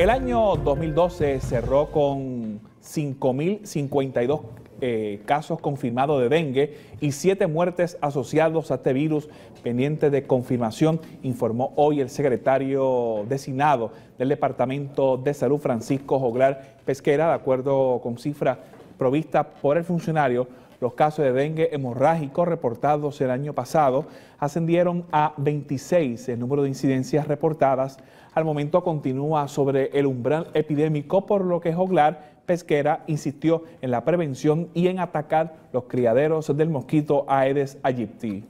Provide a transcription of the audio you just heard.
El año 2012 cerró con 5.052 eh, casos confirmados de dengue y siete muertes asociados a este virus pendiente de confirmación, informó hoy el secretario designado del Departamento de Salud, Francisco Joglar Pesquera, de acuerdo con cifras provistas por el funcionario. Los casos de dengue hemorrágico reportados el año pasado ascendieron a 26 el número de incidencias reportadas. Al momento continúa sobre el umbral epidémico, por lo que Joglar Pesquera insistió en la prevención y en atacar los criaderos del mosquito Aedes aegypti.